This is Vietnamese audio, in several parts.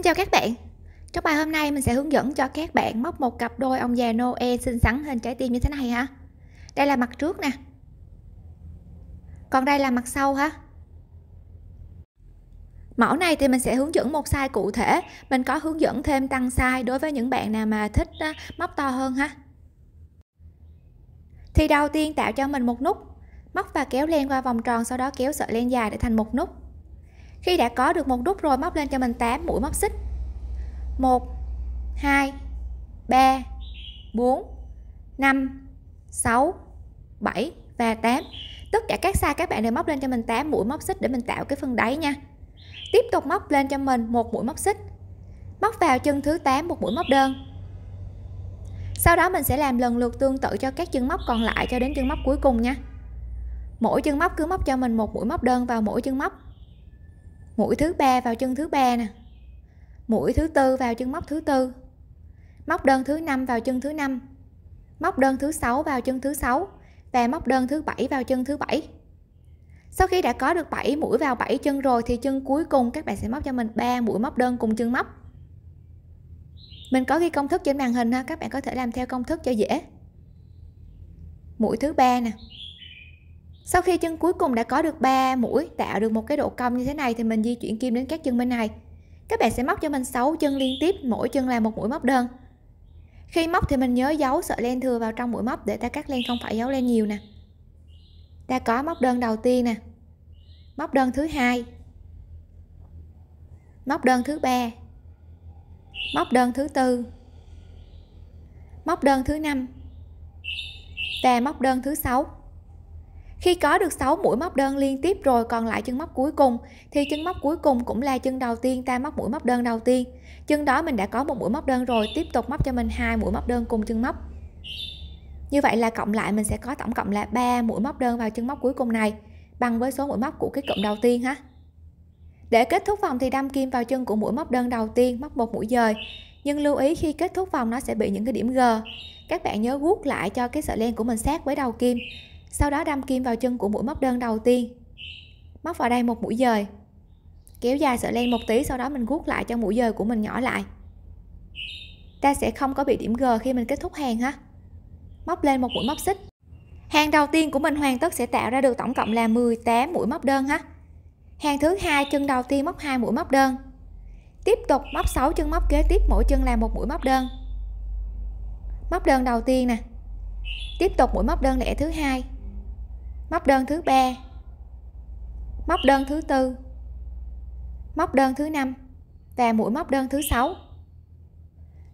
Xin chào các bạn Trong bài hôm nay mình sẽ hướng dẫn cho các bạn móc một cặp đôi ông già Noel xinh xắn hình trái tim như thế này ha Đây là mặt trước nè Còn đây là mặt sau ha Mẫu này thì mình sẽ hướng dẫn một size cụ thể Mình có hướng dẫn thêm tăng size đối với những bạn nào mà thích móc to hơn ha Thì đầu tiên tạo cho mình một nút Móc và kéo len qua vòng tròn sau đó kéo sợi len dài để thành một nút khi đã có được một nút rồi móc lên cho mình 8 mũi móc xích 1 2 3 4 5 6 7 và 8 tất cả các size các bạn đều móc lên cho mình 8 mũi móc xích để mình tạo cái phần đáy nha tiếp tục móc lên cho mình một mũi móc xích móc vào chân thứ 8 một mũi móc đơn sau đó mình sẽ làm lần lượt tương tự cho các chân móc còn lại cho đến chân móc cuối cùng nha mỗi chân móc cứ móc cho mình một mũi móc đơn vào mỗi chân móc mũi thứ ba vào chân thứ ba nè mũi thứ tư vào chân móc thứ tư móc đơn thứ năm vào chân thứ năm móc đơn thứ sáu vào chân thứ sáu và móc đơn thứ bảy vào chân thứ bảy sau khi đã có được 7 mũi vào 7 chân rồi thì chân cuối cùng các bạn sẽ móc cho mình 3 mũi móc đơn cùng chân móc mình có ghi công thức trên màn hình ha các bạn có thể làm theo công thức cho dễ mũi thứ ba nè sau khi chân cuối cùng đã có được 3 mũi tạo được một cái độ cong như thế này thì mình di chuyển kim đến các chân bên này các bạn sẽ móc cho mình 6 chân liên tiếp mỗi chân là một mũi móc đơn khi móc thì mình nhớ giấu sợi len thừa vào trong mũi móc để ta cắt len không phải giấu len nhiều nè ta có móc đơn đầu tiên nè móc đơn thứ hai móc đơn thứ ba móc đơn thứ tư móc đơn thứ năm và móc đơn thứ sáu khi có được 6 mũi móc đơn liên tiếp rồi còn lại chân móc cuối cùng thì chân móc cuối cùng cũng là chân đầu tiên ta móc mũi móc đơn đầu tiên. Chân đó mình đã có một mũi móc đơn rồi, tiếp tục móc cho mình hai mũi móc đơn cùng chân móc. Như vậy là cộng lại mình sẽ có tổng cộng là 3 mũi móc đơn vào chân móc cuối cùng này bằng với số mũi móc của cái cụm đầu tiên ha. Để kết thúc vòng thì đâm kim vào chân của mũi móc đơn đầu tiên, móc một mũi dời. Nhưng lưu ý khi kết thúc vòng nó sẽ bị những cái điểm G. Các bạn nhớ guốc lại cho cái sợi len của mình sát với đầu kim sau đó đâm kim vào chân của mũi móc đơn đầu tiên móc vào đây một mũi dời kéo dài sợi len một tí sau đó mình guốc lại cho mũi dời của mình nhỏ lại ta sẽ không có bị điểm g khi mình kết thúc hàng ha móc lên một mũi móc xích hàng đầu tiên của mình hoàn tất sẽ tạo ra được tổng cộng là 18 mũi móc đơn ha hàng thứ hai chân đầu tiên móc hai mũi móc đơn tiếp tục móc 6 chân móc kế tiếp mỗi chân là một mũi móc đơn móc đơn đầu tiên nè tiếp tục mũi móc đơn lẻ thứ hai móc đơn thứ ba móc đơn thứ tư móc đơn thứ năm và mũi móc đơn thứ sáu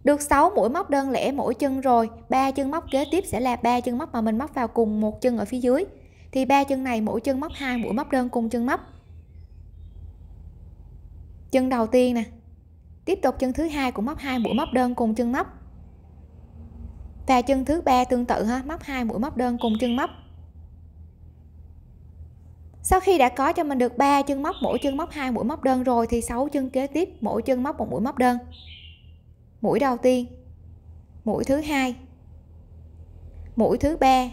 được 6 mũi móc đơn lẻ mỗi chân rồi ba chân móc kế tiếp sẽ là ba chân móc mà mình móc vào cùng một chân ở phía dưới thì ba chân này mỗi chân móc hai mũi móc đơn cùng chân móc chân đầu tiên nè tiếp tục chân thứ hai cũng móc hai mũi móc đơn cùng chân móc và chân thứ ba tương tự ha móc hai mũi móc đơn cùng chân móc sau khi đã có cho mình được ba chân móc mỗi chân móc hai mũi móc đơn rồi thì sáu chân kế tiếp mỗi chân móc một mũi móc đơn mũi đầu tiên mũi thứ hai mũi thứ ba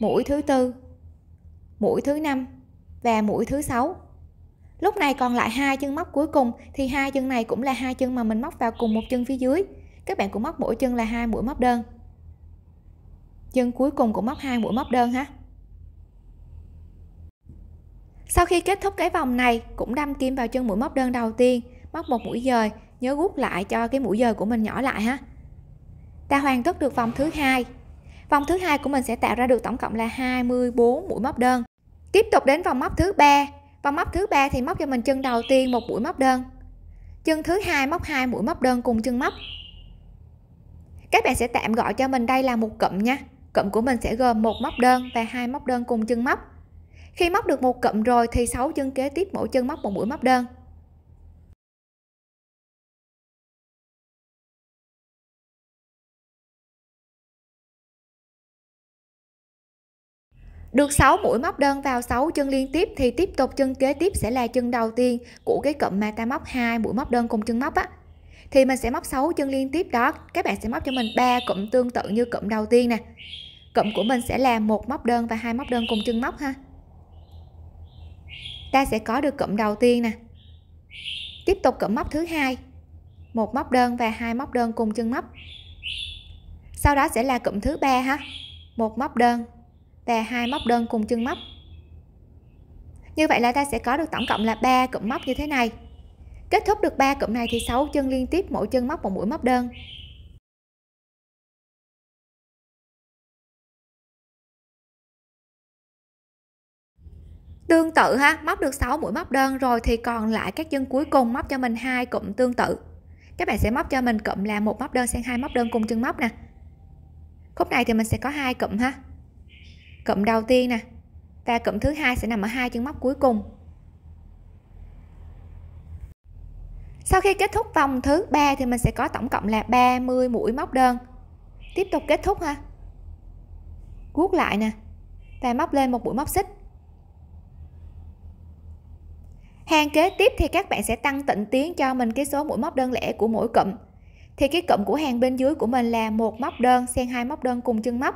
mũi thứ tư mũi thứ năm và mũi thứ sáu lúc này còn lại hai chân móc cuối cùng thì hai chân này cũng là hai chân mà mình móc vào cùng một chân phía dưới các bạn cũng móc mỗi chân là hai mũi móc đơn chân cuối cùng cũng móc hai mũi móc đơn ha sau khi kết thúc cái vòng này cũng đâm kim vào chân mũi móc đơn đầu tiên móc một mũi dời nhớ rút lại cho cái mũi dời của mình nhỏ lại ha ta hoàn tất được vòng thứ hai vòng thứ hai của mình sẽ tạo ra được tổng cộng là 24 mũi móc đơn tiếp tục đến vòng móc thứ ba vòng móc thứ ba thì móc cho mình chân đầu tiên một mũi móc đơn chân thứ hai móc hai mũi móc đơn cùng chân móc các bạn sẽ tạm gọi cho mình đây là một cụm nha cụm của mình sẽ gồm một móc đơn và hai móc đơn cùng chân móc khi móc được một cụm rồi thì 6 chân kế tiếp mỗi chân móc một mũi móc đơn. Được 6 mũi móc đơn vào 6 chân liên tiếp thì tiếp tục chân kế tiếp sẽ là chân đầu tiên của cái cụm mà ta móc hai mũi móc đơn cùng chân móc á. Thì mình sẽ móc 6 chân liên tiếp đó, các bạn sẽ móc cho mình 3 cụm tương tự như cụm đầu tiên nè. Cụm của mình sẽ là một móc đơn và hai móc đơn cùng chân móc ha ta sẽ có được cụm đầu tiên nè tiếp tục cụm móc thứ hai một móc đơn và hai móc đơn cùng chân móc sau đó sẽ là cụm thứ ba ha một móc đơn và hai móc đơn cùng chân móc như vậy là ta sẽ có được tổng cộng là ba cụm móc như thế này kết thúc được ba cụm này thì sáu chân liên tiếp mỗi chân móc một mũi móc đơn Tương tự ha, móc được 6 mũi móc đơn rồi thì còn lại các chân cuối cùng móc cho mình hai cụm tương tự. Các bạn sẽ móc cho mình cụm là một móc đơn sang hai móc đơn cùng chân móc nè. Khúc này thì mình sẽ có hai cụm ha. Cụm đầu tiên nè và cụm thứ hai sẽ nằm ở hai chân móc cuối cùng. Sau khi kết thúc vòng thứ ba thì mình sẽ có tổng cộng là 30 mũi móc đơn. Tiếp tục kết thúc ha. Guốc lại nè và móc lên một mũi móc xích hàng kế tiếp thì các bạn sẽ tăng tịnh tiến cho mình cái số mũi móc đơn lẻ của mỗi cụm thì cái cụm của hàng bên dưới của mình là một móc đơn xen hai móc đơn cùng chân móc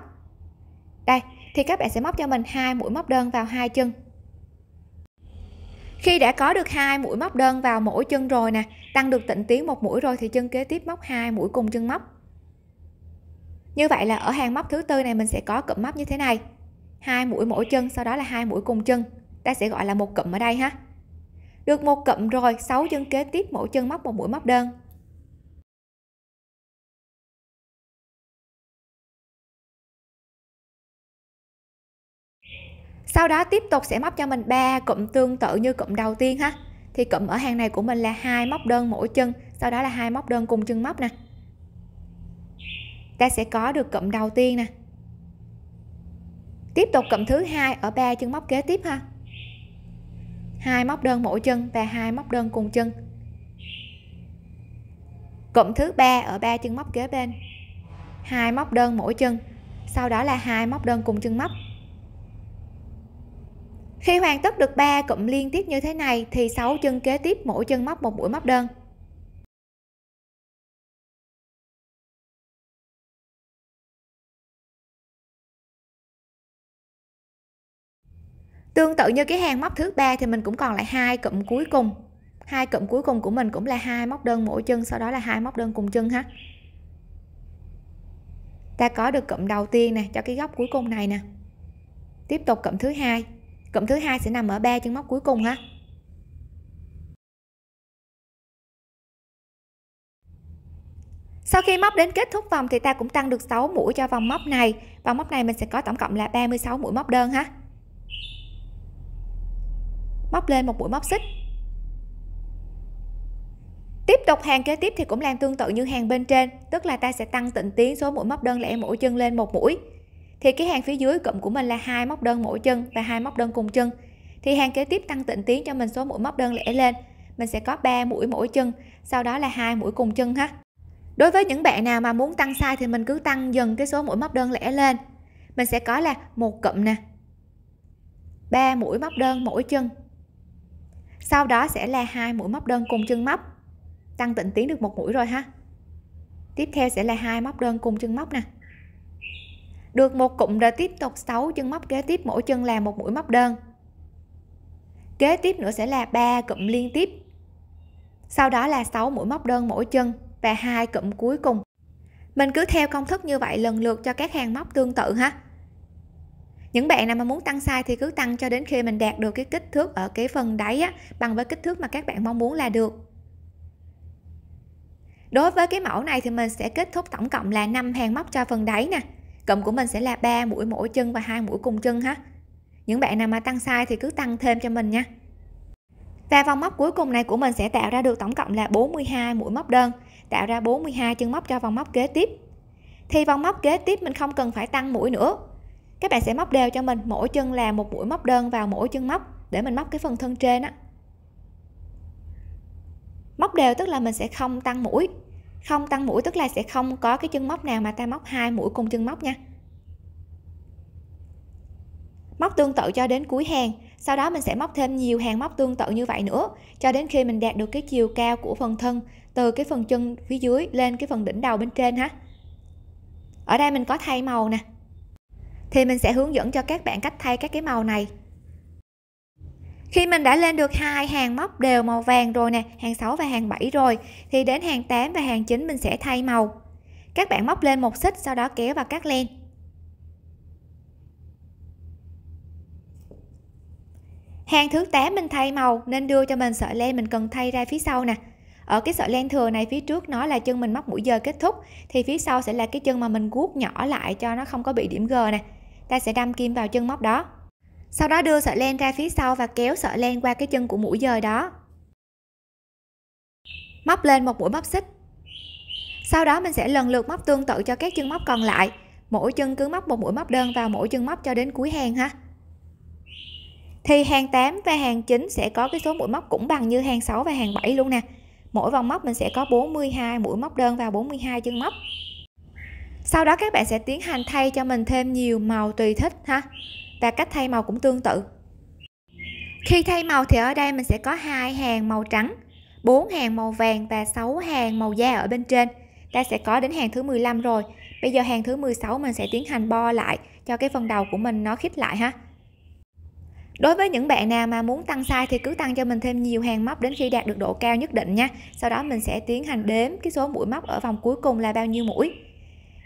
đây thì các bạn sẽ móc cho mình hai mũi móc đơn vào hai chân khi đã có được hai mũi móc đơn vào mỗi chân rồi nè tăng được tịnh tiến một mũi rồi thì chân kế tiếp móc hai mũi cùng chân móc như vậy là ở hàng móc thứ tư này mình sẽ có cụm móc như thế này hai mũi mỗi chân sau đó là hai mũi cùng chân ta sẽ gọi là một cụm ở đây ha được một cụm rồi 6 chân kế tiếp mỗi chân móc một mũi móc đơn sau đó tiếp tục sẽ móc cho mình ba cụm tương tự như cụm đầu tiên ha thì cụm ở hàng này của mình là hai móc đơn mỗi chân sau đó là hai móc đơn cùng chân móc nè ta sẽ có được cụm đầu tiên nè tiếp tục cụm thứ hai ở ba chân móc kế tiếp ha hai móc đơn mỗi chân và hai móc đơn cùng chân cụm thứ ba ở ba chân móc kế bên hai móc đơn mỗi chân sau đó là hai móc đơn cùng chân móc khi hoàn tất được ba cụm liên tiếp như thế này thì 6 chân kế tiếp mỗi chân móc một mũi móc đơn tương tự như cái hàng móc thứ ba thì mình cũng còn lại hai cụm cuối cùng hai cụm cuối cùng của mình cũng là hai móc đơn mỗi chân sau đó là hai móc đơn cùng chân ha ta có được cụm đầu tiên nè cho cái góc cuối cùng này nè tiếp tục cụm thứ hai cụm thứ hai sẽ nằm ở ba chân móc cuối cùng ha Sau khi móc đến kết thúc vòng thì ta cũng tăng được 6 mũi cho vòng móc này. Vòng móc này mình sẽ có tổng cộng là 36 mũi móc đơn ha móc lên một mũi móc xích tiếp tục hàng kế tiếp thì cũng làm tương tự như hàng bên trên tức là ta sẽ tăng tịnh tiến số mũi móc đơn lẻ mỗi chân lên một mũi thì cái hàng phía dưới cụm của mình là hai móc đơn mỗi chân và hai móc đơn cùng chân thì hàng kế tiếp tăng tịnh tiến cho mình số mũi móc đơn lẻ lên mình sẽ có 3 mũi mỗi chân sau đó là hai mũi cùng chân ha đối với những bạn nào mà muốn tăng size thì mình cứ tăng dần cái số mũi móc đơn lẻ lên mình sẽ có là một cụm nè 3 mũi móc đơn mỗi chân sau đó sẽ là hai mũi móc đơn cùng chân móc tăng tịnh tiến được một mũi rồi ha tiếp theo sẽ là hai móc đơn cùng chân móc nè được một cụm rồi tiếp tục 6 chân móc kế tiếp mỗi chân là một mũi móc đơn kế tiếp nữa sẽ là ba cụm liên tiếp sau đó là 6 mũi móc đơn mỗi chân và hai cụm cuối cùng mình cứ theo công thức như vậy lần lượt cho các hàng móc tương tự ha những bạn nào mà muốn tăng size thì cứ tăng cho đến khi mình đạt được cái kích thước ở cái phần đáy á, bằng với kích thước mà các bạn mong muốn là được đối với cái mẫu này thì mình sẽ kết thúc tổng cộng là 5 hàng móc cho phần đáy nè cộng của mình sẽ là 3 mũi mỗi chân và hai mũi cùng chân ha những bạn nào mà tăng size thì cứ tăng thêm cho mình nha và vòng móc cuối cùng này của mình sẽ tạo ra được tổng cộng là 42 mũi móc đơn tạo ra 42 chân móc cho vòng móc kế tiếp thì vòng móc kế tiếp mình không cần phải tăng mũi nữa các bạn sẽ móc đều cho mình mỗi chân là một mũi móc đơn vào mỗi chân móc để mình móc cái phần thân trên á móc đều tức là mình sẽ không tăng mũi không tăng mũi tức là sẽ không có cái chân móc nào mà ta móc hai mũi cùng chân móc nha móc tương tự cho đến cuối hàng sau đó mình sẽ móc thêm nhiều hàng móc tương tự như vậy nữa cho đến khi mình đạt được cái chiều cao của phần thân từ cái phần chân phía dưới lên cái phần đỉnh đầu bên trên ha ở đây mình có thay màu nè thì mình sẽ hướng dẫn cho các bạn cách thay các cái màu này khi mình đã lên được hai hàng móc đều màu vàng rồi nè hàng 6 và hàng 7 rồi thì đến hàng 8 và hàng 9 mình sẽ thay màu các bạn móc lên một xích sau đó kéo vào cắt len hàng thứ 8 mình thay màu nên đưa cho mình sợi len mình cần thay ra phía sau nè ở cái sợi len thừa này phía trước nó là chân mình móc mũi giờ kết thúc thì phía sau sẽ là cái chân mà mình guốc nhỏ lại cho nó không có bị điểm g nè ta sẽ đâm kim vào chân móc đó sau đó đưa sợi len ra phía sau và kéo sợi len qua cái chân của mũi dời đó móc lên một mũi móc xích sau đó mình sẽ lần lượt móc tương tự cho các chân móc còn lại mỗi chân cứ móc một mũi móc đơn vào mỗi chân móc cho đến cuối hàng ha thì hàng 8 và hàng 9 sẽ có cái số mũi móc cũng bằng như hàng 6 và hàng 7 luôn nè mỗi vòng móc mình sẽ có 42 mũi móc đơn vào 42 chân móc sau đó các bạn sẽ tiến hành thay cho mình thêm nhiều màu tùy thích ha và cách thay màu cũng tương tự khi thay màu thì ở đây mình sẽ có hai hàng màu trắng 4 hàng màu vàng và 6 hàng màu da ở bên trên ta sẽ có đến hàng thứ 15 rồi bây giờ hàng thứ 16 mình sẽ tiến hành bo lại cho cái phần đầu của mình nó khít lại ha Đối với những bạn nào mà muốn tăng size thì cứ tăng cho mình thêm nhiều hàng móc đến khi đạt được độ cao nhất định nha. Sau đó mình sẽ tiến hành đếm cái số mũi móc ở vòng cuối cùng là bao nhiêu mũi.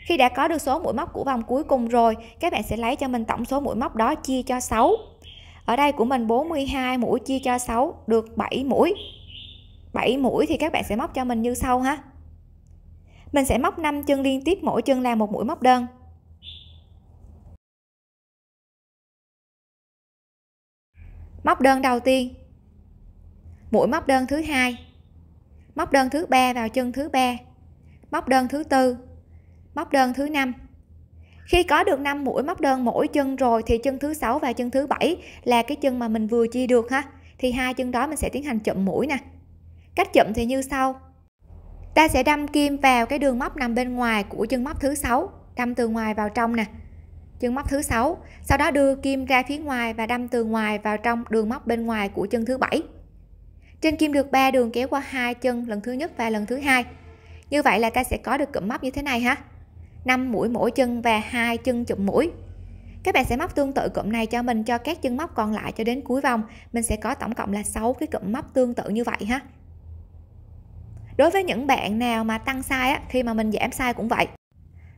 Khi đã có được số mũi móc của vòng cuối cùng rồi, các bạn sẽ lấy cho mình tổng số mũi móc đó chia cho 6. Ở đây của mình 42 mũi chia cho 6 được 7 mũi. 7 mũi thì các bạn sẽ móc cho mình như sau ha. Mình sẽ móc 5 chân liên tiếp mỗi chân là một mũi móc đơn. Móc đơn đầu tiên. Mũi móc đơn thứ hai. Móc đơn thứ ba vào chân thứ ba. Móc đơn thứ tư móc đơn thứ năm khi có được 5 mũi móc đơn mỗi chân rồi thì chân thứ sáu và chân thứ bảy là cái chân mà mình vừa chia được ha thì hai chân đó mình sẽ tiến hành chậm mũi nè cách chậm thì như sau ta sẽ đâm kim vào cái đường móc nằm bên ngoài của chân móc thứ sáu đâm từ ngoài vào trong nè chân móc thứ sáu sau đó đưa kim ra phía ngoài và đâm từ ngoài vào trong đường móc bên ngoài của chân thứ bảy trên kim được 3 đường kéo qua hai chân lần thứ nhất và lần thứ hai như vậy là ta sẽ có được cụm móc như thế này ha 5 mũi mỗi chân và hai chân chụm mũi các bạn sẽ móc tương tự cụm này cho mình cho các chân móc còn lại cho đến cuối vòng mình sẽ có tổng cộng là 6 cái cụm móc tương tự như vậy ha đối với những bạn nào mà tăng sai á, khi mà mình giảm sai cũng vậy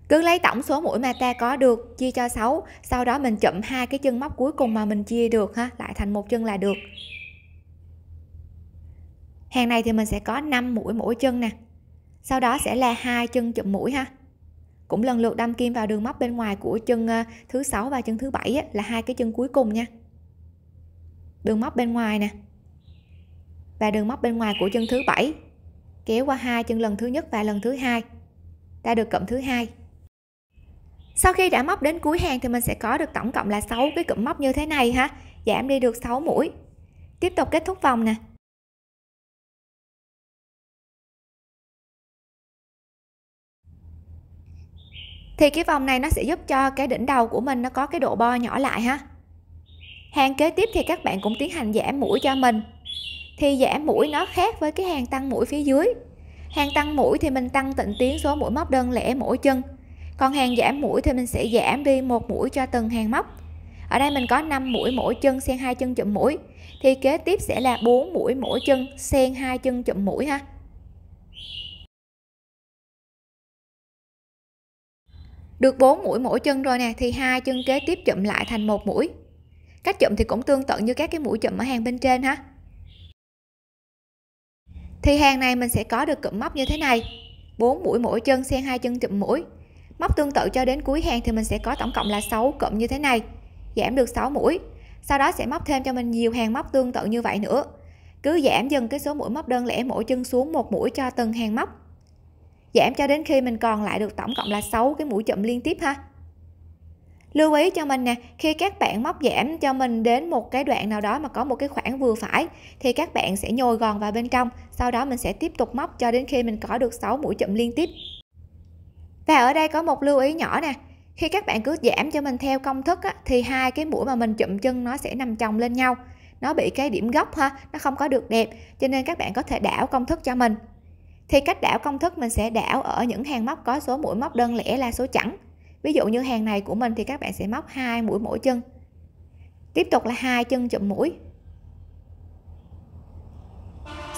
cứ lấy tổng số mũi mà ta có được chia cho 6 sau đó mình chụm hai cái chân móc cuối cùng mà mình chia được ha lại thành một chân là được hàng này thì mình sẽ có 5 mũi mỗi chân nè sau đó sẽ là hai chân chụm mũi ha cũng lần lượt đâm kim vào đường móc bên ngoài của chân à, thứ sáu và chân thứ bảy là hai cái chân cuối cùng nha đường móc bên ngoài nè và đường móc bên ngoài của chân thứ bảy kéo qua hai chân lần thứ nhất và lần thứ hai ta được cụm thứ hai sau khi đã móc đến cuối hàng thì mình sẽ có được tổng cộng là 6 cái cụm móc như thế này ha giảm đi được 6 mũi tiếp tục kết thúc vòng nè thì cái vòng này nó sẽ giúp cho cái đỉnh đầu của mình nó có cái độ bo nhỏ lại ha hàng kế tiếp thì các bạn cũng tiến hành giảm mũi cho mình thì giảm mũi nó khác với cái hàng tăng mũi phía dưới hàng tăng mũi thì mình tăng tịnh tiến số mũi móc đơn lẻ mỗi chân còn hàng giảm mũi thì mình sẽ giảm đi một mũi cho từng hàng móc ở đây mình có 5 mũi mỗi chân xen hai chân chụm mũi thì kế tiếp sẽ là 4 mũi mỗi chân xen hai chân chụm mũi ha được 4 mũi mỗi chân rồi nè thì hai chân kế tiếp chụm lại thành một mũi cách chụm thì cũng tương tự như các cái mũi chụm ở hàng bên trên ha thì hàng này mình sẽ có được cụm móc như thế này 4 mũi mỗi chân xen hai chân chụm mũi móc tương tự cho đến cuối hàng thì mình sẽ có tổng cộng là 6 cụm như thế này giảm được 6 mũi sau đó sẽ móc thêm cho mình nhiều hàng móc tương tự như vậy nữa cứ giảm dần cái số mũi móc đơn lẻ mỗi chân xuống một mũi cho từng hàng móc giảm cho đến khi mình còn lại được tổng cộng là 6 cái mũi chụm liên tiếp ha lưu ý cho mình nè khi các bạn móc giảm cho mình đến một cái đoạn nào đó mà có một cái khoảng vừa phải thì các bạn sẽ nhồi gòn vào bên trong sau đó mình sẽ tiếp tục móc cho đến khi mình có được 6 mũi chụm liên tiếp và ở đây có một lưu ý nhỏ nè khi các bạn cứ giảm cho mình theo công thức á, thì hai cái mũi mà mình chụm chân nó sẽ nằm chồng lên nhau nó bị cái điểm góc ha nó không có được đẹp cho nên các bạn có thể đảo công thức cho mình thì cách đảo công thức mình sẽ đảo ở những hàng móc có số mũi móc đơn lẻ là số chẵn ví dụ như hàng này của mình thì các bạn sẽ móc hai mũi mỗi chân tiếp tục là hai chân chụm mũi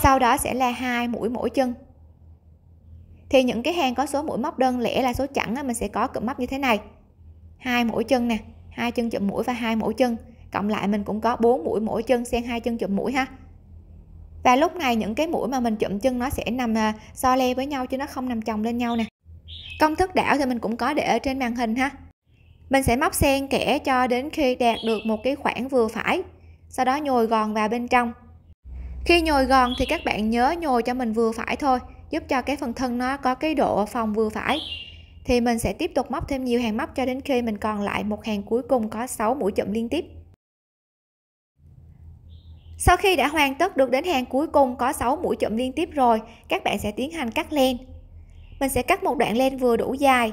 sau đó sẽ là hai mũi mỗi chân thì những cái hàng có số mũi móc đơn lẻ là số chẵn mình sẽ có cụm móc như thế này hai mũi chân nè hai chân chụm mũi và hai mũi chân cộng lại mình cũng có bốn mũi mỗi chân xen hai chân chụm mũi ha và lúc này những cái mũi mà mình chụm chân nó sẽ nằm à, so le với nhau chứ nó không nằm chồng lên nhau nè công thức đảo thì mình cũng có để ở trên màn hình ha mình sẽ móc xen kẽ cho đến khi đạt được một cái khoảng vừa phải sau đó nhồi gòn vào bên trong khi nhồi gòn thì các bạn nhớ nhồi cho mình vừa phải thôi giúp cho cái phần thân nó có cái độ phòng vừa phải thì mình sẽ tiếp tục móc thêm nhiều hàng móc cho đến khi mình còn lại một hàng cuối cùng có 6 mũi chụm liên tiếp sau khi đã hoàn tất được đến hàng cuối cùng có 6 mũi chậm liên tiếp rồi, các bạn sẽ tiến hành cắt len. Mình sẽ cắt một đoạn len vừa đủ dài.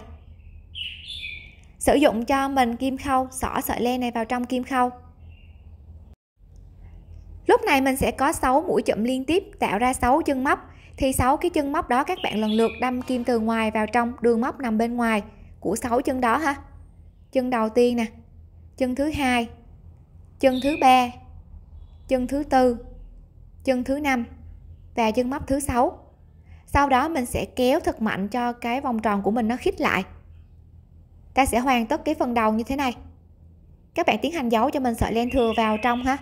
Sử dụng cho mình kim khâu, xỏ sợi len này vào trong kim khâu. Lúc này mình sẽ có 6 mũi chậm liên tiếp tạo ra 6 chân móc. Thì 6 cái chân móc đó các bạn lần lượt đâm kim từ ngoài vào trong đường móc nằm bên ngoài của 6 chân đó ha. Chân đầu tiên nè, chân thứ hai, chân thứ ba, chân thứ tư chân thứ năm và chân móc thứ sáu sau đó mình sẽ kéo thật mạnh cho cái vòng tròn của mình nó khít lại ta sẽ hoàn tất cái phần đầu như thế này các bạn tiến hành giấu cho mình sợi len thừa vào trong ha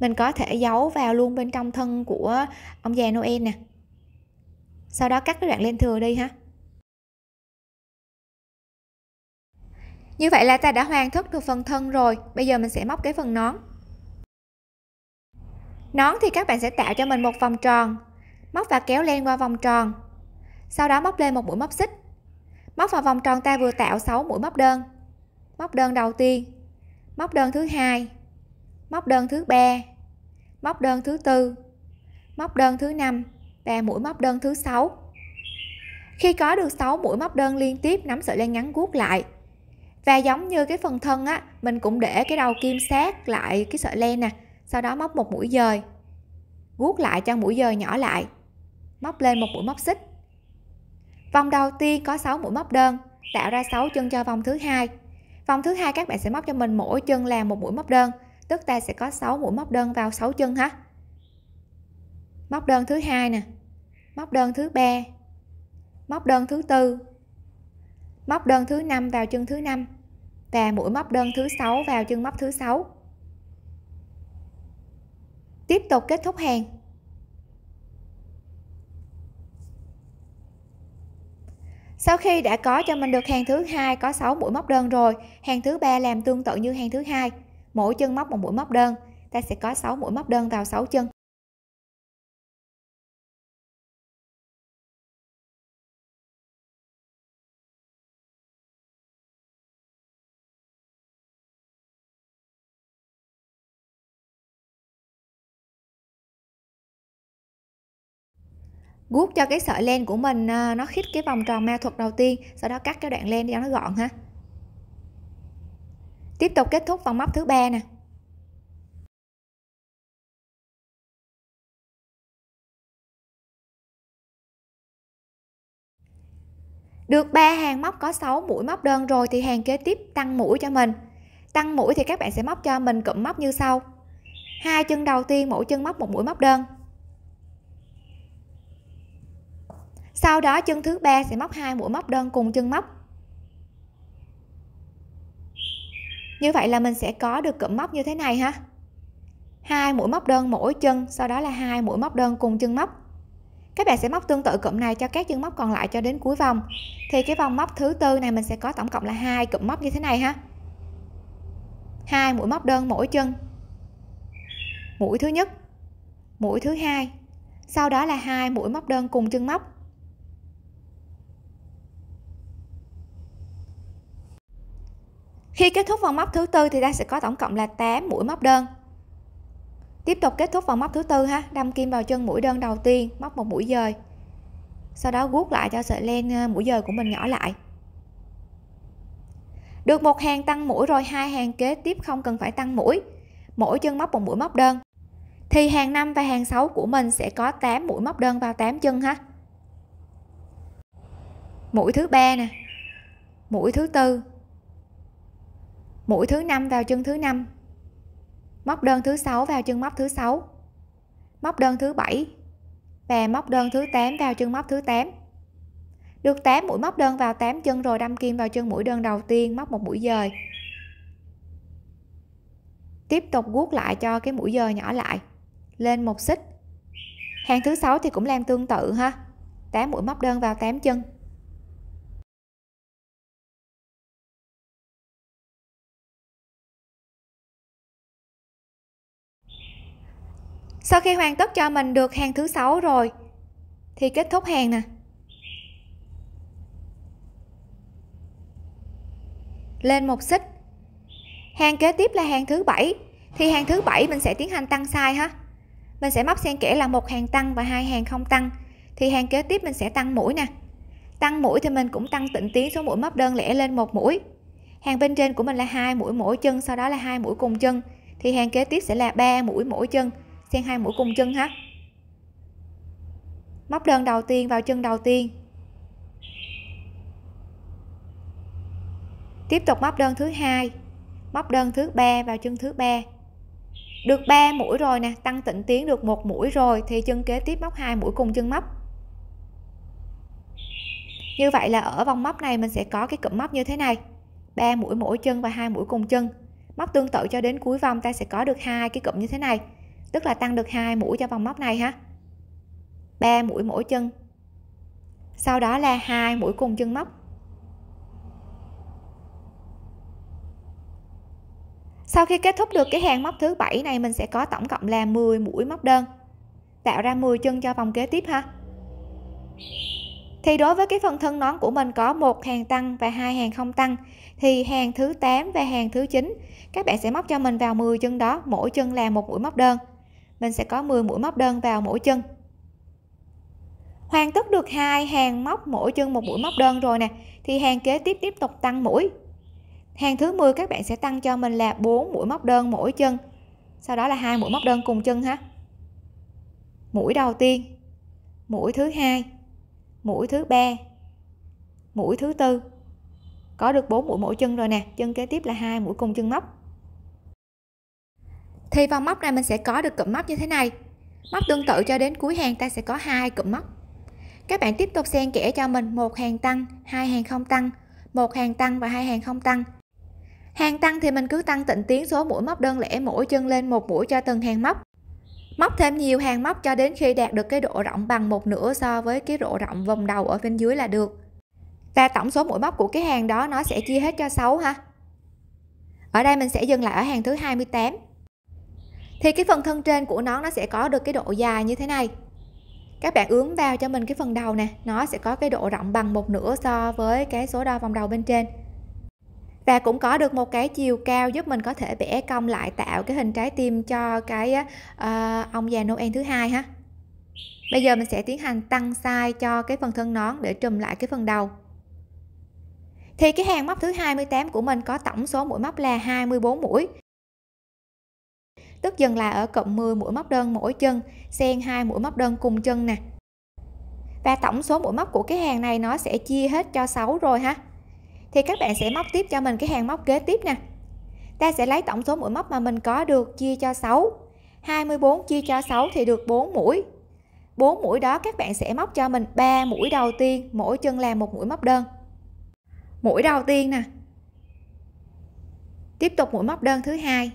mình có thể giấu vào luôn bên trong thân của ông già Noel nè sau đó cắt cái đoạn len thừa đi ha như vậy là ta đã hoàn tất được phần thân rồi bây giờ mình sẽ móc cái phần nón nón thì các bạn sẽ tạo cho mình một vòng tròn móc và kéo len qua vòng tròn sau đó móc lên một mũi móc xích móc vào vòng tròn ta vừa tạo 6 mũi móc đơn móc đơn đầu tiên móc đơn thứ hai móc đơn thứ ba móc đơn thứ tư móc đơn thứ năm và mũi móc đơn thứ sáu khi có được 6 mũi móc đơn liên tiếp nắm sợi len ngắn guốc lại và giống như cái phần thân á mình cũng để cái đầu kim sát lại cái sợi len nè sau đó móc một mũi dời guốc lại cho mũi dời nhỏ lại móc lên một mũi móc xích vòng đầu tiên có 6 mũi móc đơn tạo ra 6 chân cho vòng thứ hai vòng thứ hai các bạn sẽ móc cho mình mỗi chân là một mũi móc đơn tức ta sẽ có 6 mũi móc đơn vào 6 chân ha móc đơn thứ hai nè móc đơn thứ ba móc đơn thứ tư móc đơn thứ năm vào chân thứ năm và mũi móc đơn thứ sáu vào chân móc thứ sáu tiếp tục kết thúc hàng Sau khi đã có cho mình được hàng thứ hai có 6 mũi móc đơn rồi, hàng thứ ba làm tương tự như hàng thứ hai, mỗi chân móc một mũi móc đơn, ta sẽ có 6 mũi móc đơn vào 6 chân. guốc cho cái sợi len của mình à, nó khít cái vòng tròn ma thuật đầu tiên sau đó cắt cái đoạn len cho nó gọn ha tiếp tục kết thúc vòng móc thứ ba nè Được ba hàng móc có 6 mũi móc đơn rồi thì hàng kế tiếp tăng mũi cho mình. Tăng mũi thì các bạn sẽ móc cho mình cụm móc như sau. Hai chân đầu tiên mỗi chân móc một mũi móc đơn. sau đó chân thứ ba sẽ móc hai mũi móc đơn cùng chân móc như vậy là mình sẽ có được cụm móc như thế này ha hai mũi móc đơn mỗi chân sau đó là hai mũi móc đơn cùng chân móc các bạn sẽ móc tương tự cụm này cho các chân móc còn lại cho đến cuối vòng thì cái vòng móc thứ tư này mình sẽ có tổng cộng là hai cụm móc như thế này ha hai mũi móc đơn mỗi chân mũi thứ nhất mũi thứ hai sau đó là hai mũi móc đơn cùng chân móc Khi kết thúc vòng móc thứ tư thì ta sẽ có tổng cộng là 8 mũi móc đơn. Tiếp tục kết thúc vòng móc thứ tư ha, đâm kim vào chân mũi đơn đầu tiên, móc một mũi dời. Sau đó guốc lại cho sợi len ờ, mũi dời của mình nhỏ lại. Được một hàng tăng mũi rồi hai hàng kế tiếp không cần phải tăng mũi. Mỗi chân móc một mũi móc đơn. Thì hàng 5 và hàng 6 của mình sẽ có 8 mũi móc đơn vào 8 chân ha. Mũi thứ ba nè. Mũi thứ tư mũi thứ năm vào chân thứ năm móc đơn thứ sáu vào chân móc thứ sáu móc đơn thứ bảy và móc đơn thứ 8 vào chân móc thứ 8 được 8 mũi móc đơn vào 8 chân rồi đâm kim vào chân mũi đơn đầu tiên móc một mũi dời tiếp tục guốc lại cho cái mũi dời nhỏ lại lên một xích hàng thứ sáu thì cũng làm tương tự ha 8 mũi móc đơn vào 8 chân sau khi hoàn tất cho mình được hàng thứ sáu rồi thì kết thúc hàng nè lên một xích hàng kế tiếp là hàng thứ bảy thì hàng thứ bảy mình sẽ tiến hành tăng sai ha mình sẽ móc xen kẽ là một hàng tăng và hai hàng không tăng thì hàng kế tiếp mình sẽ tăng mũi nè tăng mũi thì mình cũng tăng tịnh tiến số mũi móc đơn lẻ lên một mũi hàng bên trên của mình là hai mũi mỗi chân sau đó là hai mũi cùng chân thì hàng kế tiếp sẽ là ba mũi mỗi chân xen hai mũi cùng chân ha móc đơn đầu tiên vào chân đầu tiên tiếp tục móc đơn thứ hai móc đơn thứ ba vào chân thứ ba được 3 mũi rồi nè tăng tịnh tiến được một mũi rồi thì chân kế tiếp móc hai mũi cùng chân móc như vậy là ở vòng móc này mình sẽ có cái cụm móc như thế này ba mũi mỗi chân và hai mũi cùng chân móc tương tự cho đến cuối vòng ta sẽ có được hai cái cụm như thế này tức là tăng được hai mũi cho vòng móc này ha ba mũi mỗi chân sau đó là hai mũi cùng chân móc sau khi kết thúc được cái hàng móc thứ bảy này mình sẽ có tổng cộng là 10 mũi móc đơn tạo ra 10 chân cho vòng kế tiếp ha thì đối với cái phần thân nón của mình có một hàng tăng và hai hàng không tăng thì hàng thứ 8 và hàng thứ 9 các bạn sẽ móc cho mình vào 10 chân đó mỗi chân là một mũi móc đơn mình sẽ có 10 mũi móc đơn vào mỗi chân hoàn tất được hai hàng móc mỗi chân một mũi móc đơn rồi nè thì hàng kế tiếp tiếp tục tăng mũi hàng thứ 10 các bạn sẽ tăng cho mình là 4 mũi móc đơn mỗi chân sau đó là hai mũi móc đơn cùng chân ha mũi đầu tiên mũi thứ hai mũi thứ ba mũi thứ tư có được 4 mũi mỗi chân rồi nè chân kế tiếp là hai mũi cùng chân móc thì vào móc này mình sẽ có được cụm móc như thế này móc tương tự cho đến cuối hàng ta sẽ có hai cụm móc các bạn tiếp tục xen kẽ cho mình một hàng tăng hai hàng không tăng một hàng tăng và hai hàng không tăng hàng tăng thì mình cứ tăng tịnh tiến số mũi móc đơn lẻ mỗi chân lên một mũi cho từng hàng móc móc thêm nhiều hàng móc cho đến khi đạt được cái độ rộng bằng một nửa so với cái độ rộng vòng đầu ở bên dưới là được và tổng số mũi móc của cái hàng đó nó sẽ chia hết cho 6 ha ở đây mình sẽ dừng lại ở hàng thứ 28 thì cái phần thân trên của nó nó sẽ có được cái độ dài như thế này các bạn ướm vào cho mình cái phần đầu nè nó sẽ có cái độ rộng bằng một nửa so với cái số đo vòng đầu bên trên và cũng có được một cái chiều cao giúp mình có thể vẽ cong lại tạo cái hình trái tim cho cái uh, ông già Noel thứ hai ha bây giờ mình sẽ tiến hành tăng size cho cái phần thân nón để trùm lại cái phần đầu thì cái hàng móc thứ 28 của mình có tổng số mũi móc là 24 mũi tức dần là ở cộng 10 mũi móc đơn mỗi chân xen hai mũi móc đơn cùng chân nè và tổng số mũi móc của cái hàng này nó sẽ chia hết cho 6 rồi ha thì các bạn sẽ móc tiếp cho mình cái hàng móc kế tiếp nè ta sẽ lấy tổng số mũi móc mà mình có được chia cho 6 24 chia cho 6 thì được 4 mũi 4 mũi đó các bạn sẽ móc cho mình 3 mũi đầu tiên mỗi chân làm một mũi móc đơn mũi đầu tiên nè tiếp tục mũi móc đơn thứ hai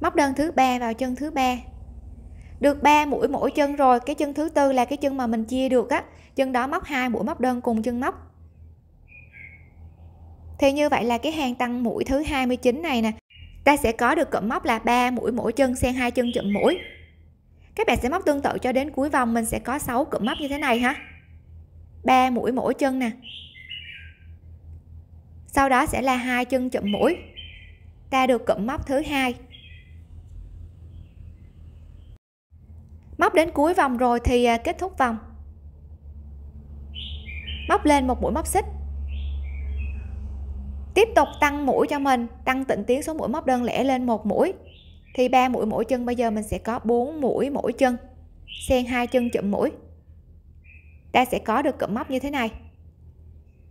móc đơn thứ ba vào chân thứ ba được 3 mũi mỗi chân rồi cái chân thứ tư là cái chân mà mình chia được á chân đó móc hai mũi móc đơn cùng chân móc thì như vậy là cái hàng tăng mũi thứ 29 này nè ta sẽ có được cụm móc là 3 mũi mỗi chân xen hai chân chụm mũi các bạn sẽ móc tương tự cho đến cuối vòng mình sẽ có 6 cụm móc như thế này ha 3 mũi mỗi chân nè sau đó sẽ là hai chân chụm mũi ta được cụm móc thứ hai móc đến cuối vòng rồi thì à, kết thúc vòng móc lên một mũi móc xích tiếp tục tăng mũi cho mình tăng tịnh tiến số mũi móc đơn lẻ lên một mũi thì ba mũi mỗi chân bây giờ mình sẽ có 4 mũi mỗi chân xen hai chân chụm mũi ta sẽ có được cụm móc như thế này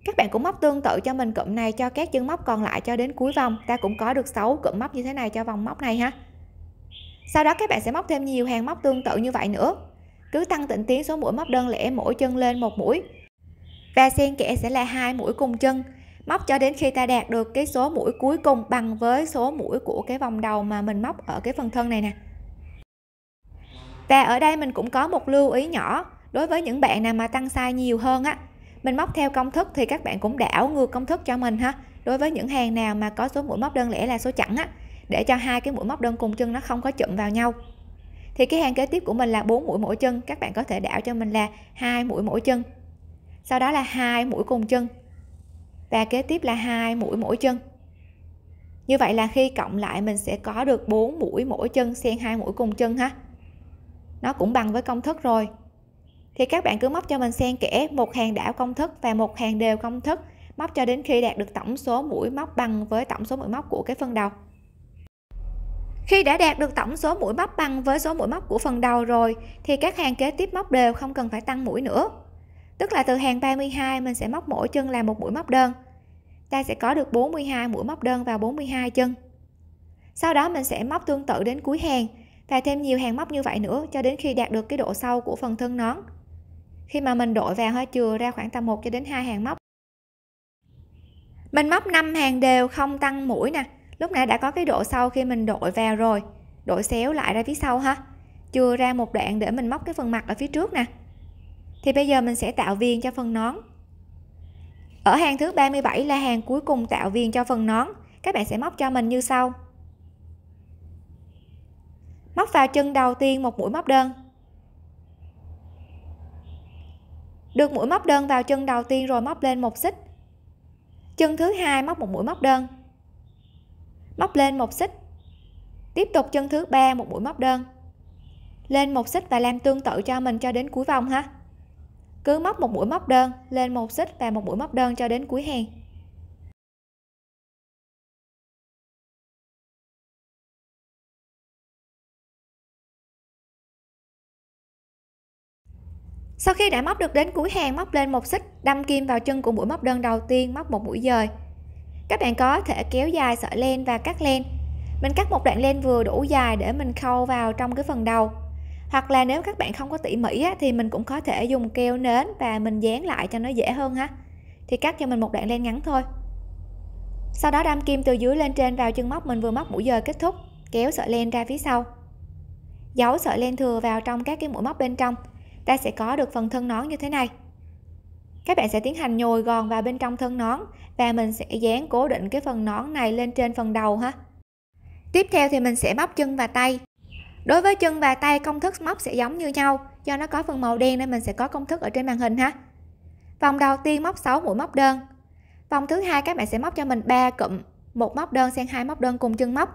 các bạn cũng móc tương tự cho mình cụm này cho các chân móc còn lại cho đến cuối vòng ta cũng có được 6 cụm móc như thế này cho vòng móc này ha sau đó các bạn sẽ móc thêm nhiều hàng móc tương tự như vậy nữa. Cứ tăng tịnh tiến số mũi móc đơn lẻ mỗi chân lên một mũi. Và xen kẽ sẽ là hai mũi cùng chân, móc cho đến khi ta đạt được cái số mũi cuối cùng bằng với số mũi của cái vòng đầu mà mình móc ở cái phần thân này nè. Và ở đây mình cũng có một lưu ý nhỏ, đối với những bạn nào mà tăng size nhiều hơn á, mình móc theo công thức thì các bạn cũng đảo ngược công thức cho mình ha. Đối với những hàng nào mà có số mũi móc đơn lẻ là số chẵn á, để cho hai cái mũi móc đơn cùng chân nó không có chụm vào nhau thì cái hàng kế tiếp của mình là bốn mũi mỗi chân các bạn có thể đảo cho mình là hai mũi mỗi chân sau đó là hai mũi cùng chân và kế tiếp là hai mũi mỗi chân như vậy là khi cộng lại mình sẽ có được bốn mũi mỗi chân xen hai mũi cùng chân ha nó cũng bằng với công thức rồi thì các bạn cứ móc cho mình xen kẽ một hàng đảo công thức và một hàng đều công thức móc cho đến khi đạt được tổng số mũi móc bằng với tổng số mũi móc của cái phân đầu khi đã đạt được tổng số mũi móc bằng với số mũi móc của phần đầu rồi thì các hàng kế tiếp móc đều không cần phải tăng mũi nữa. Tức là từ hàng 32 mình sẽ móc mỗi chân là một mũi móc đơn. Ta sẽ có được 42 mũi móc đơn vào 42 chân. Sau đó mình sẽ móc tương tự đến cuối hàng và thêm nhiều hàng móc như vậy nữa cho đến khi đạt được cái độ sâu của phần thân nón. Khi mà mình đội vào hơi chừa ra khoảng tầm 1 cho đến 2 hàng móc. Mình móc 5 hàng đều không tăng mũi nè, lúc nãy đã có cái độ sâu khi mình đội vào rồi đội xéo lại ra phía sau ha chưa ra một đoạn để mình móc cái phần mặt ở phía trước nè thì bây giờ mình sẽ tạo viên cho phần nón ở hàng thứ 37 là hàng cuối cùng tạo viên cho phần nón các bạn sẽ móc cho mình như sau móc vào chân đầu tiên một mũi móc đơn được mũi móc đơn vào chân đầu tiên rồi móc lên một xích chân thứ hai móc một mũi móc đơn móc lên một xích tiếp tục chân thứ ba một mũi móc đơn lên một xích và làm tương tự cho mình cho đến cuối vòng ha cứ móc một mũi móc đơn lên một xích và một mũi móc đơn cho đến cuối hàng sau khi đã móc được đến cuối hàng móc lên một xích đâm kim vào chân của mũi móc đơn đầu tiên móc một mũi dời các bạn có thể kéo dài sợi len và cắt len mình cắt một đoạn len vừa đủ dài để mình khâu vào trong cái phần đầu hoặc là nếu các bạn không có tỉ mỉ á, thì mình cũng có thể dùng keo nến và mình dán lại cho nó dễ hơn ha thì cắt cho mình một đoạn len ngắn thôi sau đó đâm kim từ dưới lên trên vào chân móc mình vừa móc mũi giờ kết thúc kéo sợi len ra phía sau giấu sợi len thừa vào trong các cái mũi móc bên trong ta sẽ có được phần thân nón như thế này các bạn sẽ tiến hành nhồi gòn vào bên trong thân nón và mình sẽ dán cố định cái phần nón này lên trên phần đầu ha tiếp theo thì mình sẽ móc chân và tay đối với chân và tay công thức móc sẽ giống như nhau do nó có phần màu đen nên mình sẽ có công thức ở trên màn hình ha vòng đầu tiên móc 6 mũi móc đơn vòng thứ hai các bạn sẽ móc cho mình 3 cụm một móc đơn xen hai móc đơn cùng chân móc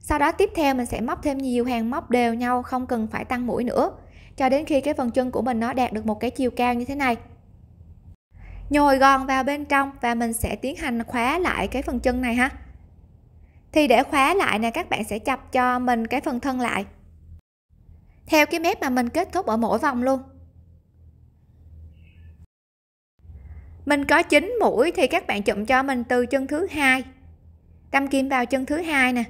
sau đó tiếp theo mình sẽ móc thêm nhiều hàng móc đều nhau không cần phải tăng mũi nữa cho đến khi cái phần chân của mình nó đạt được một cái chiều cao như thế này nhồi gòn vào bên trong và mình sẽ tiến hành khóa lại cái phần chân này ha thì để khóa lại nè các bạn sẽ chập cho mình cái phần thân lại theo cái mép mà mình kết thúc ở mỗi vòng luôn mình có 9 mũi thì các bạn chụm cho mình từ chân thứ hai đâm kim vào chân thứ hai nè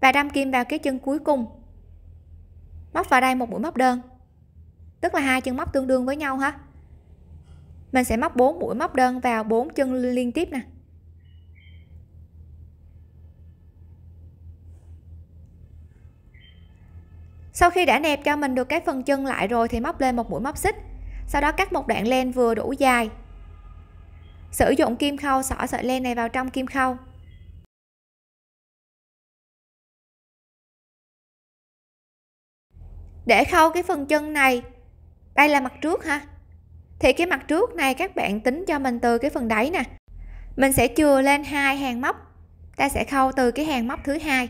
và đâm kim vào cái chân cuối cùng móc vào đây một mũi móc đơn tức là hai chân móc tương đương với nhau ha mình sẽ móc 4 mũi móc đơn vào 4 chân liên tiếp nè sau khi đã nẹp cho mình được cái phần chân lại rồi thì móc lên một mũi móc xích sau đó cắt một đoạn len vừa đủ dài sử dụng kim khâu xỏ sợi len này vào trong kim khâu để khâu cái phần chân này đây là mặt trước ha thì cái mặt trước này các bạn tính cho mình từ cái phần đáy nè mình sẽ chừa lên hai hàng móc ta sẽ khâu từ cái hàng móc thứ hai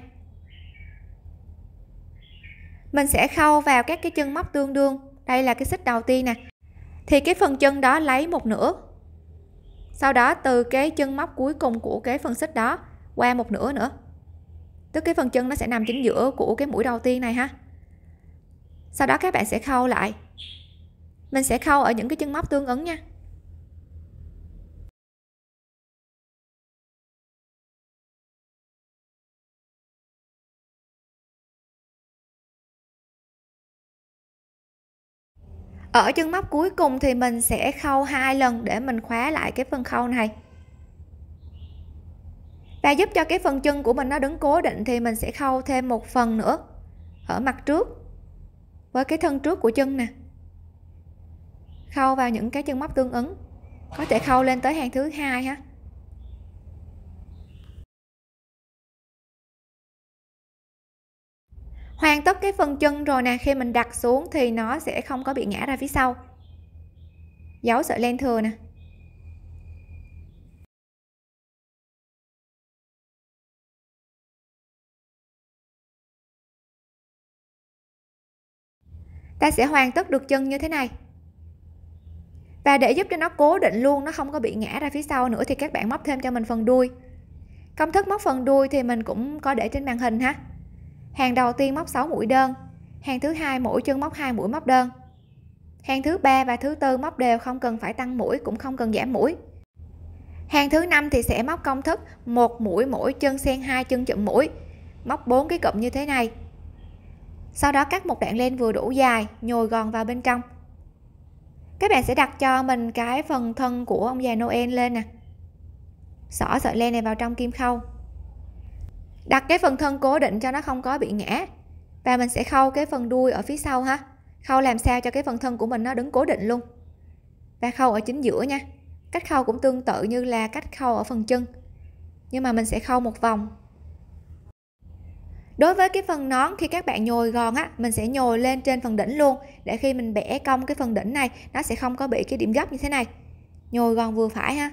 mình sẽ khâu vào các cái chân móc tương đương đây là cái xích đầu tiên nè thì cái phần chân đó lấy một nửa sau đó từ cái chân móc cuối cùng của cái phần xích đó qua một nửa nữa tức cái phần chân nó sẽ nằm chính giữa của cái mũi đầu tiên này ha sau đó các bạn sẽ khâu lại mình sẽ khâu ở những cái chân móc tương ứng nha ở chân móc cuối cùng thì mình sẽ khâu hai lần để mình khóa lại cái phần khâu này và giúp cho cái phần chân của mình nó đứng cố định thì mình sẽ khâu thêm một phần nữa ở mặt trước với cái thân trước của chân nè khâu vào những cái chân móc tương ứng có thể khâu lên tới hàng thứ hai ha hoàn tất cái phần chân rồi nè khi mình đặt xuống thì nó sẽ không có bị ngã ra phía sau giấu sợi len thừa nè ta sẽ hoàn tất được chân như thế này và để giúp cho nó cố định luôn nó không có bị ngã ra phía sau nữa thì các bạn móc thêm cho mình phần đuôi công thức móc phần đuôi thì mình cũng có để trên màn hình ha hàng đầu tiên móc 6 mũi đơn hàng thứ hai mỗi chân móc hai mũi móc đơn hàng thứ ba và thứ tư móc đều không cần phải tăng mũi cũng không cần giảm mũi hàng thứ năm thì sẽ móc công thức một mũi mỗi chân xen hai chân chụm mũi móc 4 cái cụm như thế này sau đó cắt một đoạn len vừa đủ dài nhồi gòn vào bên trong các bạn sẽ đặt cho mình cái phần thân của ông già Noel lên nè xỏ sợi len này vào trong kim khâu đặt cái phần thân cố định cho nó không có bị ngã và mình sẽ khâu cái phần đuôi ở phía sau ha khâu làm sao cho cái phần thân của mình nó đứng cố định luôn và khâu ở chính giữa nha cách khâu cũng tương tự như là cách khâu ở phần chân nhưng mà mình sẽ khâu một vòng đối với cái phần nón khi các bạn nhồi gòn á mình sẽ nhồi lên trên phần đỉnh luôn để khi mình bẻ cong cái phần đỉnh này nó sẽ không có bị cái điểm gấp như thế này nhồi gòn vừa phải ha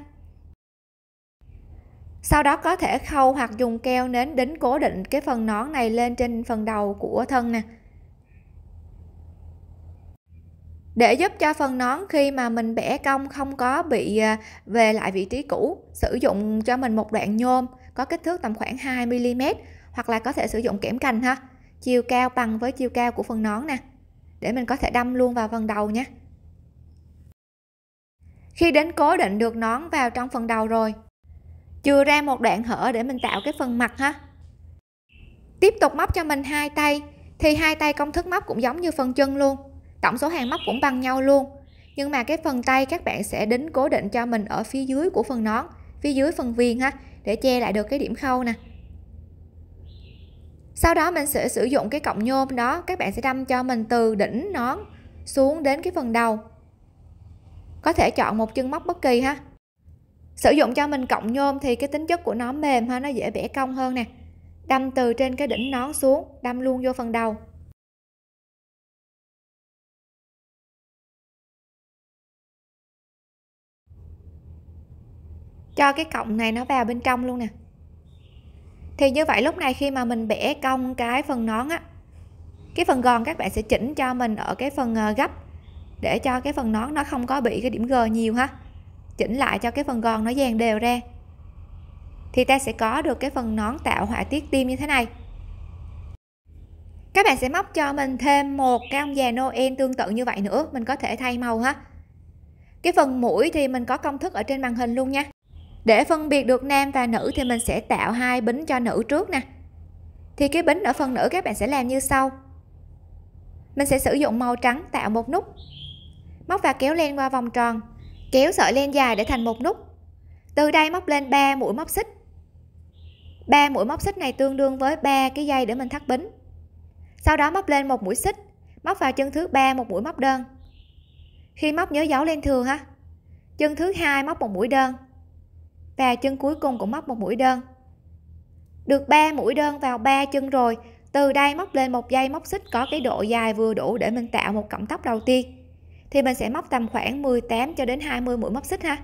sau đó có thể khâu hoặc dùng keo nến đính cố định cái phần nón này lên trên phần đầu của thân nè để giúp cho phần nón khi mà mình bẻ cong không có bị à, về lại vị trí cũ sử dụng cho mình một đoạn nhôm có kích thước tầm khoảng 2 mm hoặc là có thể sử dụng kẽm cành ha chiều cao bằng với chiều cao của phần nón nè để mình có thể đâm luôn vào phần đầu nhé khi đến cố định được nón vào trong phần đầu rồi chừa ra một đoạn hở để mình tạo cái phần mặt ha tiếp tục móc cho mình hai tay thì hai tay công thức móc cũng giống như phần chân luôn tổng số hàng móc cũng bằng nhau luôn nhưng mà cái phần tay các bạn sẽ đính cố định cho mình ở phía dưới của phần nón phía dưới phần viền ha để che lại được cái điểm khâu nè sau đó mình sẽ sử dụng cái cọng nhôm đó các bạn sẽ đâm cho mình từ đỉnh nón xuống đến cái phần đầu có thể chọn một chân móc bất kỳ ha sử dụng cho mình cọng nhôm thì cái tính chất của nó mềm ha nó dễ bẻ cong hơn nè đâm từ trên cái đỉnh nón xuống đâm luôn vô phần đầu cho cái cọng này nó vào bên trong luôn nè thì như vậy lúc này khi mà mình bẻ cong cái phần nón á cái phần gòn các bạn sẽ chỉnh cho mình ở cái phần ờ, gấp để cho cái phần nón nó không có bị cái điểm g nhiều ha chỉnh lại cho cái phần gòn nó dàn đều ra thì ta sẽ có được cái phần nón tạo họa tiết tim như thế này các bạn sẽ móc cho mình thêm một cái ông già Noel tương tự như vậy nữa mình có thể thay màu ha cái phần mũi thì mình có công thức ở trên màn hình luôn nha để phân biệt được nam và nữ thì mình sẽ tạo hai bính cho nữ trước nè thì cái bính ở phần nữ các bạn sẽ làm như sau mình sẽ sử dụng màu trắng tạo một nút móc và kéo len qua vòng tròn kéo sợi len dài để thành một nút từ đây móc lên 3 mũi móc xích 3 mũi móc xích này tương đương với 3 cái dây để mình thắt bính sau đó móc lên một mũi xích móc vào chân thứ ba một mũi móc đơn khi móc nhớ dấu lên thường ha chân thứ hai móc một mũi đơn và chân cuối cùng cũng móc một mũi đơn được 3 mũi đơn vào 3 chân rồi từ đây móc lên một dây móc xích có cái độ dài vừa đủ để mình tạo một cọng tóc đầu tiên thì mình sẽ móc tầm khoảng 18 cho đến 20 mũi móc xích ha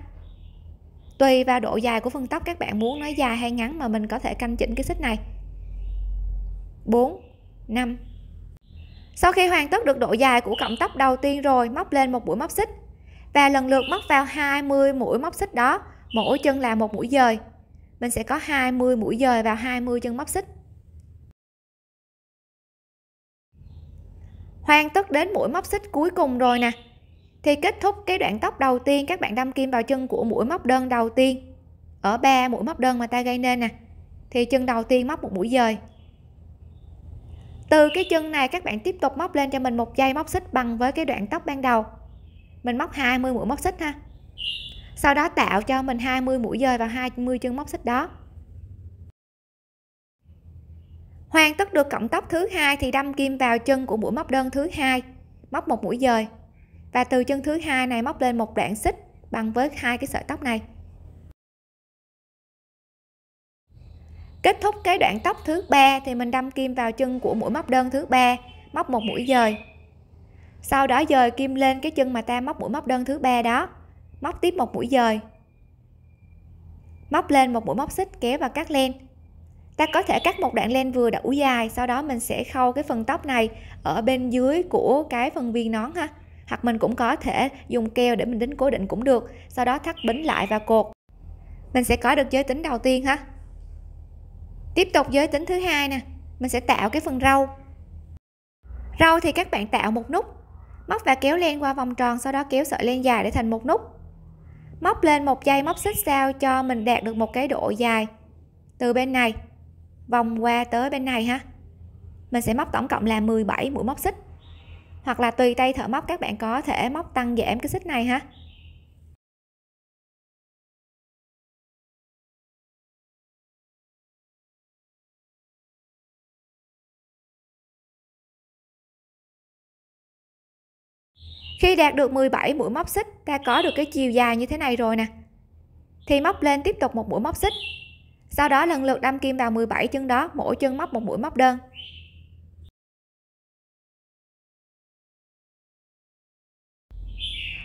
tùy vào độ dài của phần tóc các bạn muốn nó dài hay ngắn mà mình có thể canh chỉnh cái xích này 4 5 sau khi hoàn tất được độ dài của cọng tóc đầu tiên rồi móc lên một mũi móc xích và lần lượt móc vào 20 mũi móc xích đó mỗi chân là một mũi dời mình sẽ có 20 mũi dời vào 20 chân móc xích hoàn tất đến mũi móc xích cuối cùng rồi nè thì kết thúc cái đoạn tóc đầu tiên các bạn đâm kim vào chân của mũi móc đơn đầu tiên ở ba mũi móc đơn mà ta gây nên nè thì chân đầu tiên móc một mũi dời từ cái chân này các bạn tiếp tục móc lên cho mình một dây móc xích bằng với cái đoạn tóc ban đầu mình móc 20 mũi móc xích ha sau đó tạo cho mình 20 mũi dời vào 20 chân móc xích đó hoàn tất được cộng tóc thứ hai thì đâm kim vào chân của mũi móc đơn thứ hai móc một mũi dời và từ chân thứ hai này móc lên một đoạn xích bằng với hai cái sợi tóc này kết thúc cái đoạn tóc thứ ba thì mình đâm kim vào chân của mũi móc đơn thứ ba móc một mũi dời sau đó dời kim lên cái chân mà ta móc mũi móc đơn thứ ba đó móc tiếp một mũi dời móc lên một mũi móc xích kéo và cắt len ta có thể cắt một đoạn len vừa đủ dài sau đó mình sẽ khâu cái phần tóc này ở bên dưới của cái phần viên nón ha hoặc mình cũng có thể dùng keo để mình đính cố định cũng được sau đó thắt bính lại và cột mình sẽ có được giới tính đầu tiên ha tiếp tục giới tính thứ hai nè mình sẽ tạo cái phần râu râu thì các bạn tạo một nút móc và kéo len qua vòng tròn sau đó kéo sợi len dài để thành một nút móc lên một dây móc xích sao cho mình đạt được một cái độ dài từ bên này vòng qua tới bên này ha mình sẽ móc tổng cộng là 17 mũi móc xích hoặc là tùy tay thợ móc các bạn có thể móc tăng giảm cái xích này ha Khi đạt được 17 mũi móc xích, ta có được cái chiều dài như thế này rồi nè. Thì móc lên tiếp tục một mũi móc xích. Sau đó lần lượt đâm kim vào 17 chân đó, mỗi chân móc một mũi móc đơn.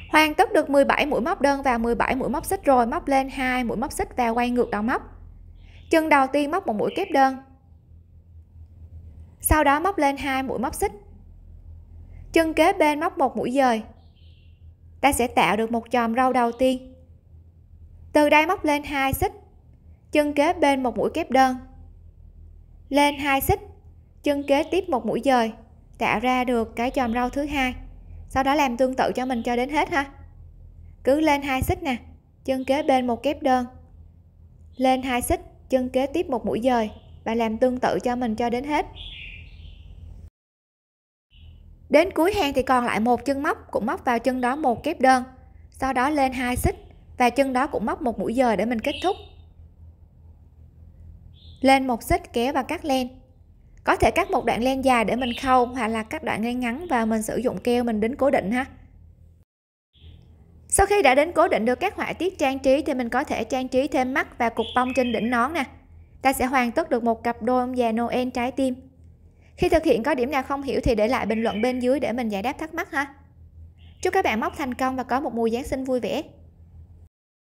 Hoàn tất được 17 mũi móc đơn và 17 mũi móc xích rồi, móc lên hai mũi móc xích và quay ngược đầu móc. Chân đầu tiên móc một mũi kép đơn. Sau đó móc lên hai mũi móc xích chân kế bên móc một mũi dời ta sẽ tạo được một chòm râu đầu tiên từ đây móc lên hai xích chân kế bên một mũi kép đơn lên hai xích chân kế tiếp một mũi dời tạo ra được cái chòm râu thứ hai sau đó làm tương tự cho mình cho đến hết ha cứ lên hai xích nè chân kế bên một kép đơn lên hai xích chân kế tiếp một mũi dời và làm tương tự cho mình cho đến hết Đến cuối hàng thì còn lại một chân móc, cũng móc vào chân đó một kép đơn. Sau đó lên hai xích và chân đó cũng móc một mũi giờ để mình kết thúc. Lên một xích kéo và cắt len. Có thể cắt một đoạn len dài để mình khâu hoặc là cắt đoạn len ngắn và mình sử dụng keo mình đến cố định ha. Sau khi đã đến cố định được các họa tiết trang trí thì mình có thể trang trí thêm mắt và cục bông trên đỉnh nón nè. Ta sẽ hoàn tất được một cặp đôi ông già Noel trái tim. Khi thực hiện có điểm nào không hiểu thì để lại bình luận bên dưới để mình giải đáp thắc mắc ha. Chúc các bạn móc thành công và có một mùa Giáng sinh vui vẻ.